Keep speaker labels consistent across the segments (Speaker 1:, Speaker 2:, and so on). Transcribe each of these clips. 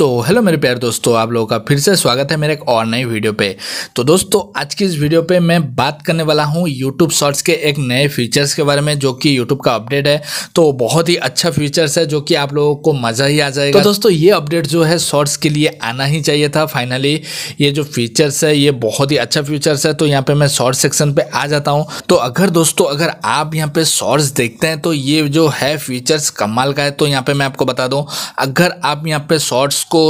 Speaker 1: सो so, hello मेरे प्यारे दोस्तों आप लोगों का फिर से स्वागत है मेरे एक और नई वीडियो पे तो दोस्तों आज की इस वीडियो पे मैं बात करने वाला हूँ यूट्यूब शॉर्ट्स के एक नए फीचर्स के बारे में जो कि यूट्यूब का अपडेट है तो बहुत ही अच्छा फीचर्स है जो कि आप लोगों को मज़ा ही आ जाएगा तो दोस्तों ये अपडेट जो है शॉर्ट्स के लिए आना ही चाहिए था फाइनली ये जो फीचर्स है ये बहुत ही अच्छा फीचर्स है तो यहाँ पर मैं शॉर्ट सेक्शन पर आ जाता हूँ तो अगर दोस्तों अगर आप यहाँ पर शॉर्ट्स देखते हैं तो ये जो है फीचर्स कमाल का है तो यहाँ पर मैं आपको बता दूँ अगर आप यहाँ पर शॉर्ट्स को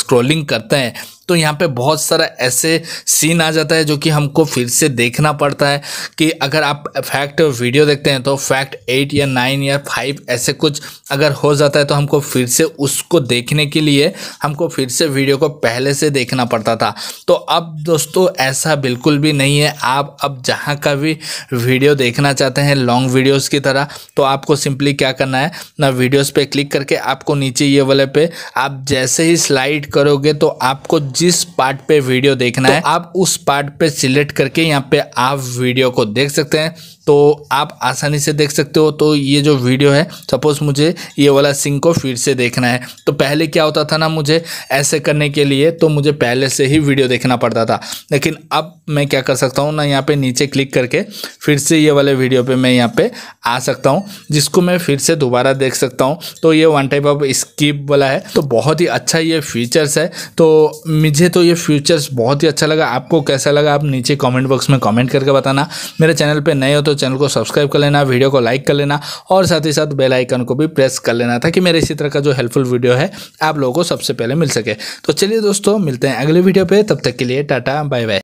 Speaker 1: स्क्रोलिंग करते हैं तो यहाँ पे बहुत सारा ऐसे सीन आ जाता है जो कि हमको फिर से देखना पड़ता है कि अगर आप फैक्ट वीडियो देखते हैं तो फैक्ट एट या नाइन या फाइव ऐसे कुछ अगर हो जाता है तो हमको फिर से उसको देखने के लिए हमको फिर से वीडियो को पहले से देखना पड़ता था तो अब दोस्तों ऐसा बिल्कुल भी नहीं है आप अब जहाँ का भी वीडियो देखना चाहते हैं लॉन्ग वीडियोज़ की तरह तो आपको सिंपली क्या करना है ना वीडियोज़ पर क्लिक करके आपको नीचे ये वाले पे आप जैसे ही स्लाइड करोगे तो आपको जिस पार्ट पे वीडियो देखना तो है आप उस पार्ट पे सिलेक्ट करके यहाँ पे आप वीडियो को देख सकते हैं तो आप आसानी से देख सकते हो तो ये जो वीडियो है सपोज़ मुझे ये वाला सिंक को फिर से देखना है तो पहले क्या होता था ना मुझे ऐसे करने के लिए तो मुझे पहले से ही वीडियो देखना पड़ता था लेकिन अब मैं क्या कर सकता हूँ ना यहाँ पे नीचे क्लिक करके फिर से ये वाले वीडियो पे मैं यहाँ पे आ सकता हूँ जिसको मैं फिर से दोबारा देख सकता हूँ तो ये वन टाइप ऑफ स्कीप वाला है तो बहुत ही अच्छा ये फीचर्स है तो मुझे तो ये फीचर्स बहुत ही अच्छा लगा आपको कैसा लगा आप नीचे कॉमेंट बॉक्स में कॉमेंट करके बताना मेरे चैनल पर नए हो तो तो चैनल को सब्सक्राइब कर लेना वीडियो को लाइक कर लेना और साथ ही साथ बेल आइकन को भी प्रेस कर लेना ताकि मेरे इसी तरह का जो हेल्पफुल वीडियो है आप लोगों को सबसे पहले मिल सके तो चलिए दोस्तों मिलते हैं अगले वीडियो पर तब तक के लिए टाटा बाय बाय